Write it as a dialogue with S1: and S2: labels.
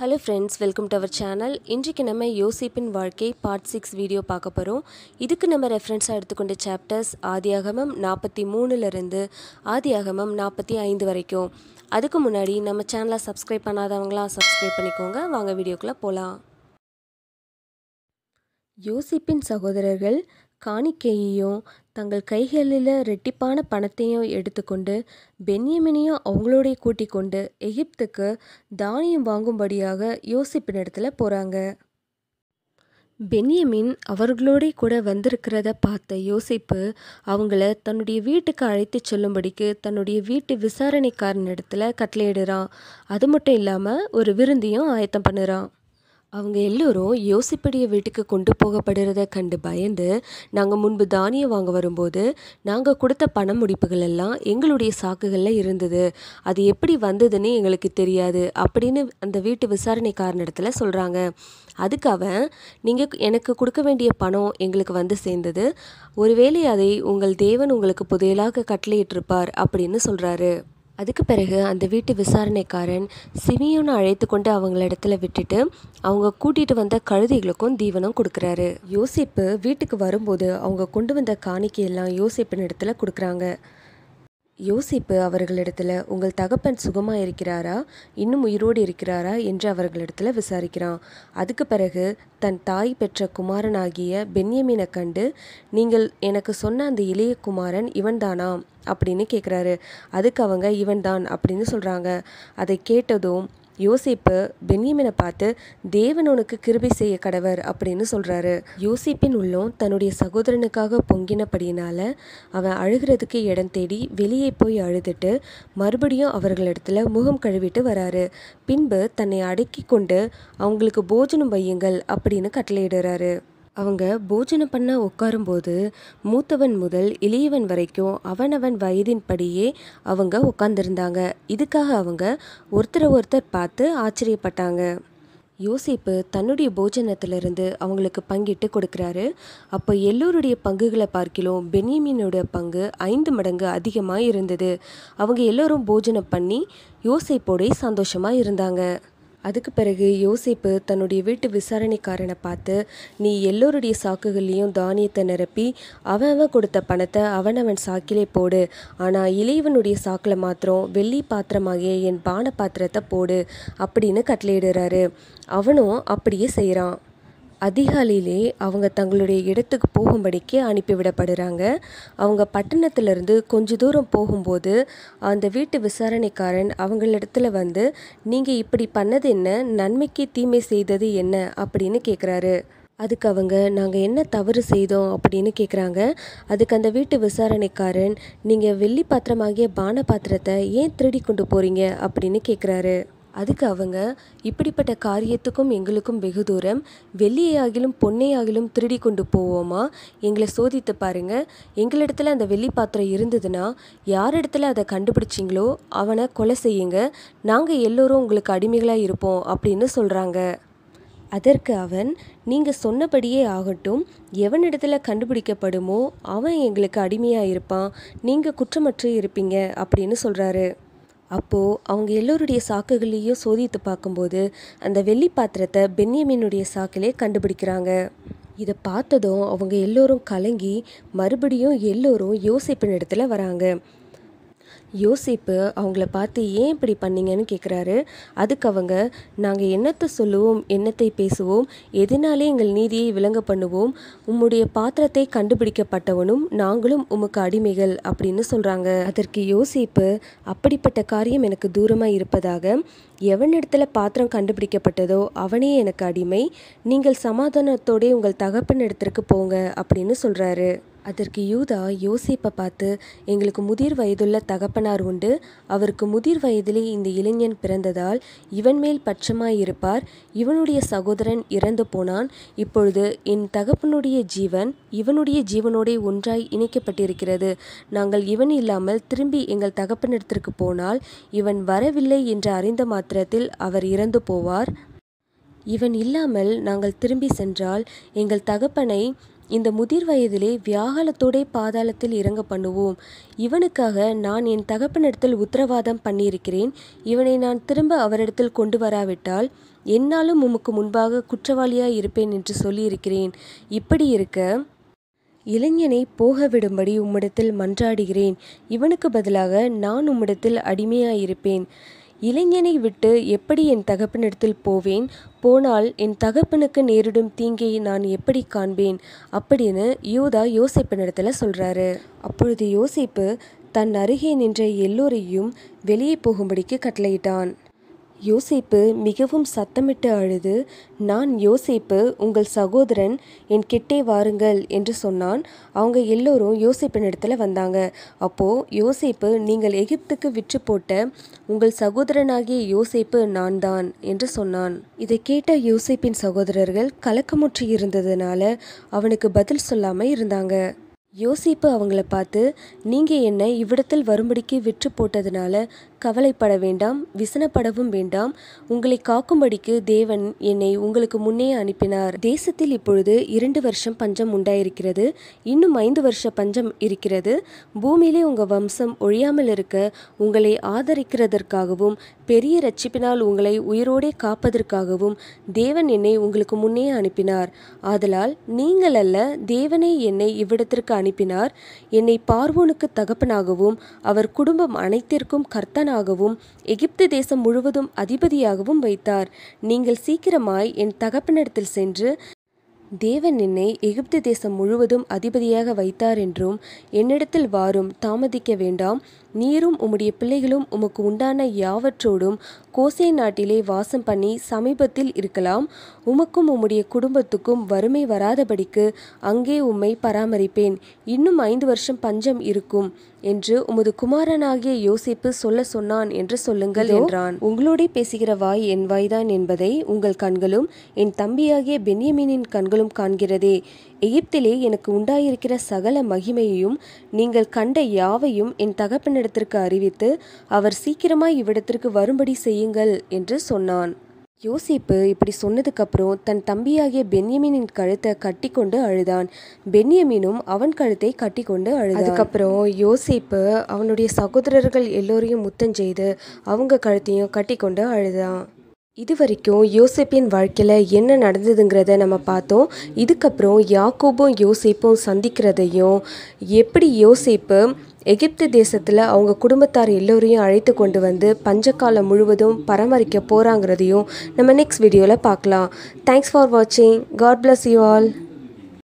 S1: hello friends welcome to our channel இன்றைக்கு நம்ம யோசிப்பின் வாழ்க்கை பார்ட் சிக்ஸ் வீடியோ பார்க்க போகிறோம் இதுக்கு நம்ம ரெஃபரன்ஸாக எடுத்துக்கொண்ட சாப்டர்ஸ் ஆதியாகமம் நாற்பத்தி மூணுலேருந்து ஆதியாகமம் நாற்பத்தி ஐந்து வரைக்கும் அதுக்கு முன்னாடி நம்ம சேனலை சப்ஸ்கிரைப் பண்ணாதவங்களாம் சப்ஸ்கிரைப் பண்ணிக்கோங்க வாங்க வீடியோக்குள்ளே போகலாம் யோசிப்பின் சகோதரர்கள் காணிக்கையையும் தங்கள் கைகளில் ரெட்டிப்பான பணத்தையும் எடுத்துக்கொண்டு பென்யமினையும் அவங்களோடைய கூட்டிக் கொண்டு எகிப்துக்கு தானியம் வாங்கும்படியாக இடத்துல போகிறாங்க பென்யமின் அவர்களோடே கூட வந்திருக்கிறத பார்த்த யோசிப்பு அவங்கள தன்னுடைய வீட்டுக்கு அழைத்து செல்லும்படிக்கு தன்னுடைய வீட்டு விசாரணைக்காரன் இடத்துல கட்டளையிடுறான் அது மட்டும் இல்லாமல் ஒரு விருந்தையும் ஆயத்தம் பண்ணுறான் அவங்க எல்லோரும் யோசிப்படிய வீட்டுக்கு கொண்டு போகப்படுறத கண்டு பயந்து நாங்கள் முன்பு தானியம் வாங்க வரும்போது நாங்கள் கொடுத்த பண முடிப்புகள் எல்லாம் எங்களுடைய சாக்குகளில் இருந்தது அது எப்படி வந்ததுன்னு எங்களுக்கு தெரியாது அப்படின்னு அந்த வீட்டு விசாரணை இடத்துல சொல்கிறாங்க அதுக்காக நீங்கள் எனக்கு கொடுக்க வேண்டிய பணம் எங்களுக்கு வந்து சேர்ந்தது ஒருவேளை அதை உங்கள் தேவன் உங்களுக்கு புதையலாக கட்டளையிட்டிருப்பார் அப்படின்னு சொல்கிறாரு அதுக்கு பிறகு அந்த வீட்டு விசாரணைக்காரன் சிமியோனை அழைத்து கொண்டு அவங்கள இடத்துல விட்டுட்டு அவங்க கூட்டிகிட்டு வந்த கழுதைகளுக்கும் தீவனம் கொடுக்குறாரு யோசிப்பு வீட்டுக்கு வரும்போது அவங்க கொண்டு வந்த காணிக்கையெல்லாம் யோசிப்பின் இடத்துல கொடுக்குறாங்க யோசிப்பு அவர்களிடத்தில் உங்கள் தகப்பன் சுகமாக இருக்கிறாரா இன்னும் உயிரோடு இருக்கிறாரா என்று அவர்களிடத்தில் விசாரிக்கிறான் அதுக்கு பிறகு தன் தாய் பெற்ற குமாரனாகிய பென்யமீனை கண்டு நீங்கள் எனக்கு சொன்ன அந்த இளைய குமாரன் இவன்தானா அப்படின்னு கேட்குறாரு அதுக்கு அவங்க இவன்தான் அப்படின்னு சொல்கிறாங்க அதை கேட்டதும் யோசிப்பு பென்யமினை பார்த்து தேவன் உனக்கு கிருபை செய்ய கடவர் அப்படின்னு சொல்கிறாரு யோசிப்பின் உள்ளம் தன்னுடைய சகோதரனுக்காக பொங்கினபடியினால் அவன் அழுகிறதுக்கு இடம் தேடி வெளியே போய் அழுதுட்டு மறுபடியும் அவர்களிடத்துல முகம் கழுவிட்டு வராரு பின்பு தன்னை அடக்கி கொண்டு அவங்களுக்கு போஜனம் வையுங்கள் அப்படின்னு கட்டளையிடுறாரு அவங்க போஜனம் பண்ண உட்காரும்போது மூத்தவன் முதல் இளையவன் வரைக்கும் அவனவன் வயதின்படியே அவங்க உட்காந்துருந்தாங்க இதுக்காக அவங்க ஒருத்தரை ஒருத்தர் பார்த்து ஆச்சரியப்பட்டாங்க யோசிப்பு தன்னுடைய போஜனத்திலிருந்து அவங்களுக்கு பங்கிட்டு கொடுக்குறாரு அப்போ எல்லோருடைய பங்குகளை பார்க்கிலும் பெனியமினோட பங்கு ஐந்து மடங்கு அதிகமாக இருந்தது அவங்க எல்லோரும் போஜனம் பண்ணி யோசிப்போடே சந்தோஷமாக இருந்தாங்க அதுக்கு பிறகு யோசிப்பு தன்னுடைய வீட்டு விசாரணைக்காரனை பார்த்து நீ எல்லோருடைய சாக்குகள்லேயும் தானியத்தை நிரப்பி அவன் அவன் கொடுத்த பணத்தை அவன் அவன் சாக்கிலே போடு ஆனால் இளையவனுடைய சாக்கில் மாத்திரம் வெள்ளி பாத்திரமாகிய என் பான பாத்திரத்தை போடு அப்படின்னு கட்டளையிடுறாரு அவனும் அப்படியே செய்கிறான் அதிகாலையிலே அவங்க தங்களுடைய இடத்துக்கு போகும்படிக்கே அனுப்பிவிடப்படுறாங்க அவங்க பட்டணத்திலிருந்து கொஞ்ச தூரம் போகும்போது அந்த வீட்டு விசாரணைக்காரன் அவங்களிடத்துல வந்து நீங்கள் இப்படி பண்ணது என்ன நன்மைக்கு தீமை செய்தது என்ன அப்படின்னு கேட்குறாரு அதுக்கு அவங்க நாங்கள் என்ன தவறு செய்தோம் அப்படின்னு கேட்குறாங்க அதுக்கு அந்த வீட்டு விசாரணைக்காரன் நீங்கள் வெள்ளி பாத்திரமாகிய பான பாத்திரத்தை ஏன் திருடி கொண்டு போகிறீங்க அப்படின்னு கேட்குறாரு அதுக்கு அவங்க இப்படிப்பட்ட காரியத்துக்கும் எங்களுக்கும் வெகு தூரம் வெள்ளியாகிலும் பொன்னையாகிலும் திருடி கொண்டு போவோமா எங்களை சோதித்து பாருங்க எங்களிடத்துல அந்த வெள்ளி பாத்திரம் இருந்ததுன்னா யார் இடத்துல அதை கண்டுபிடிச்சிங்களோ அவனை கொலை செய்யுங்க நாங்கள் எல்லோரும் உங்களுக்கு அடிமைகளாக இருப்போம் அப்படின்னு சொல்கிறாங்க அதற்கு அவன் நீங்கள் சொன்னபடியே ஆகட்டும் எவனிடத்தில் கண்டுபிடிக்கப்படுமோ அவன் எங்களுக்கு அடிமையாக இருப்பான் நீங்கள் குற்றமற்று இருப்பீங்க அப்படின்னு சொல்கிறாரு அப்போது அவங்க எல்லோருடைய சாக்குகளையும் சோதித்து பார்க்கும்போது அந்த வெள்ளி பாத்திரத்தை பென்யமினுடைய சாக்கிலே கண்டுபிடிக்கிறாங்க இதை பார்த்ததும் அவங்க எல்லோரும் கலங்கி மறுபடியும் எல்லோரும் யோசிப்பின் இடத்துல வராங்க யோசிப்பு அவங்கள பார்த்து ஏன் இப்படி பண்ணீங்கன்னு கேட்குறாரு அதுக்கு அவங்க நாங்கள் என்னத்தை சொல்லுவோம் என்னத்தை பேசுவோம் எதனாலே எங்கள் நீதியை விளங்க பண்ணுவோம் உம்முடைய பாத்திரத்தை கண்டுபிடிக்கப்பட்டவனும் நாங்களும் உமக்கு அடிமைகள் அப்படின்னு சொல்கிறாங்க அதற்கு யோசிப்பு அப்படிப்பட்ட காரியம் எனக்கு தூரமாக இருப்பதாக இடத்துல பாத்திரம் கண்டுபிடிக்கப்பட்டதோ அவனே எனக்கு அடிமை நீங்கள் சமாதானத்தோடே உங்கள் தகப்பன் இடத்திற்கு போங்க அப்படின்னு சொல்கிறாரு அதற்கு யூதா யோசிப்பை பார்த்து எங்களுக்கு முதிர் வயதுள்ள தகப்பனார் உண்டு அவருக்கு முதிர் வயதிலே இந்த இளைஞன் பிறந்ததால் இவன் மேல் பட்சமாயிருப்பார் இவனுடைய சகோதரன் இறந்து போனான் இப்பொழுது என் தகப்பனுடைய ஜீவன் இவனுடைய ஜீவனோடே ஒன்றாய் இணைக்கப்பட்டிருக்கிறது நாங்கள் இவன் இல்லாமல் திரும்பி எங்கள் தகப்பனிடத்திற்கு போனால் இவன் வரவில்லை என்று அறிந்த மாத்திரத்தில் அவர் இறந்து போவார் இவன் இல்லாமல் நாங்கள் திரும்பி சென்றால் எங்கள் தகப்பனை இந்த முதிர் வயதிலே வியாகலத்தோடே பாதாளத்தில் இறங்க பண்ணுவோம் இவனுக்காக நான் என் தகப்பனிடத்தில் உத்தரவாதம் பண்ணியிருக்கிறேன் இவனை நான் திரும்ப அவரிடத்தில் கொண்டு வராவிட்டால் என்னாலும் உமக்கு முன்பாக குற்றவாளியாக இருப்பேன் என்று சொல்லியிருக்கிறேன் இப்படி இருக்க இளைஞனை போக விடும்படி உம்மிடத்தில் மன்றாடுகிறேன் இவனுக்கு பதிலாக நான் உம்மிடத்தில் அடிமையாயிருப்பேன் இளைஞனை விட்டு எப்படி என் தகப்பனிடத்தில் போவேன் போனால் என் தகப்பனுக்கு நேரிடும் தீங்கை நான் எப்படி காண்பேன் அப்படின்னு யூதா யோசிப்பு இடத்துல சொல்கிறாரு அப்பொழுது யோசிப்பு தன் அருகே நின்ற எல்லோரையும் வெளியே போகும்படிக்கு கட்டளையிட்டான் யோசிப்பு மிகவும் சத்தமிட்டு அழுது நான் யோசிப்பு உங்கள் சகோதரன் என் கிட்டே வாருங்கள் என்று சொன்னான் அவங்க எல்லோரும் யோசிப்பின் இடத்துல வந்தாங்க அப்போது யோசிப்பு நீங்கள் எகிப்துக்கு விற்று போட்ட உங்கள் சகோதரனாகிய யோசிப்பு நான் தான் என்று சொன்னான் இதை கேட்ட யோசிப்பின் சகோதரர்கள் கலக்கமுற்றி இருந்ததுனால அவனுக்கு பதில் சொல்லாமல் இருந்தாங்க யோசிப்பு அவங்கள பார்த்து நீங்கள் என்னை இவ்விடத்தில் வரும்படிக்கு விற்று போட்டதுனால கவலைப்பட வேண்டாம் விசனப்படவும் வேண்டாம் உங்களை காக்கும்படிக்கு தேவன் என்னை உங்களுக்கு முன்னே அனுப்பினார் தேசத்தில் இப்பொழுது இரண்டு வருஷம் பஞ்சம் உண்டாயிருக்கிறது இன்னும் ஐந்து வருஷ பஞ்சம் இருக்கிறது பூமியிலே உங்கள் வம்சம் ஒழியாமல் இருக்க உங்களை ஆதரிக்கிறதற்காகவும் பெரிய ரட்சிப்பினால் உங்களை உயிரோடே காப்பதற்காகவும் தேவன் என்னை உங்களுக்கு முன்னே அனுப்பினார் ஆதலால் நீங்கள் அல்ல தேவனே என்னை இவ்விடத்திற்கு அனுப்பினார் என்னை பார்வோனுக்கு தகப்பனாகவும் அவர் குடும்பம் அனைத்திற்கும் கர்த்தனாகவும் எகிப்து தேசம் முழுவதும் அதிபதியாகவும் வைத்தார் நீங்கள் சீக்கிரமாய் என் தகப்பனிடத்தில் சென்று தேவன் என்னை எகிப்து தேசம் முழுவதும் அதிபதியாக வைத்தார் என்றும் என்னிடத்தில் வாரும் தாமதிக்க வேண்டாம் நீரும் உம்முடைய பிள்ளைகளும் உமக்கு உண்டான யாவற்றோடும் கோசை நாட்டிலே வாசம் பண்ணி சமீபத்தில் இருக்கலாம் உமக்கும் உம்முடைய குடும்பத்துக்கும் வறுமை வராதபடிக்கு அங்கே உம்மை பராமரிப்பேன் இன்னும் ஐந்து வருஷம் பஞ்சம் இருக்கும் என்று உமது குமாரனாகிய யோசிப்பு சொல்ல சொன்னான் என்று சொல்லுங்கள் என்றான் உங்களோடே பேசுகிற வாய் என் வாய்தான் என்பதை உங்கள் கண்களும் என் தம்பியாகிய பென்யமினின் கண்களும் கண்களும் காண்கிறதே எகிப்திலே எனக்கு உண்டாயிருக்கிற சகல மகிமையையும் நீங்கள் கண்ட யாவையும் என் தகப்பனிடத்திற்கு அறிவித்து அவர் சீக்கிரமாய் இவ்விடத்திற்கு வரும்படி செய்யுங்கள் என்று சொன்னான் யோசிப்பு இப்படி சொன்னதுக்கப்புறம் தன் தம்பியாகிய பென்யமீனின் கழுத்தை கட்டி கொண்டு அழுதான் பென்யமீனும் அவன் கழுத்தை கட்டி கொண்டு அழுதான் அதுக்கப்புறம் யோசிப்பு அவனுடைய சகோதரர்கள் எல்லோரையும் முத்தம் செய்து அவங்க கழுத்தையும் கட்டி கொண்டு அழுதான் இது வரைக்கும் யோசிப்பின் வாழ்க்கையில் என்ன நடந்ததுங்கிறத நம்ம பார்த்தோம் இதுக்கப்புறம் யாக்கோபும் யோசிப்பும் சந்திக்கிறதையும் எப்படி யோசிப்பு எகிப்து தேசத்தில் அவங்க குடும்பத்தார் எல்லோரையும் அழைத்து கொண்டு வந்து பஞ்சக்காலம் முழுவதும் பராமரிக்க போகிறாங்கிறதையும் நம்ம நெக்ஸ்ட் வீடியோவில் பார்க்கலாம் தேங்க்ஸ் ஃபார் வாட்சிங் காட் பிளஸ் யூ ஆல்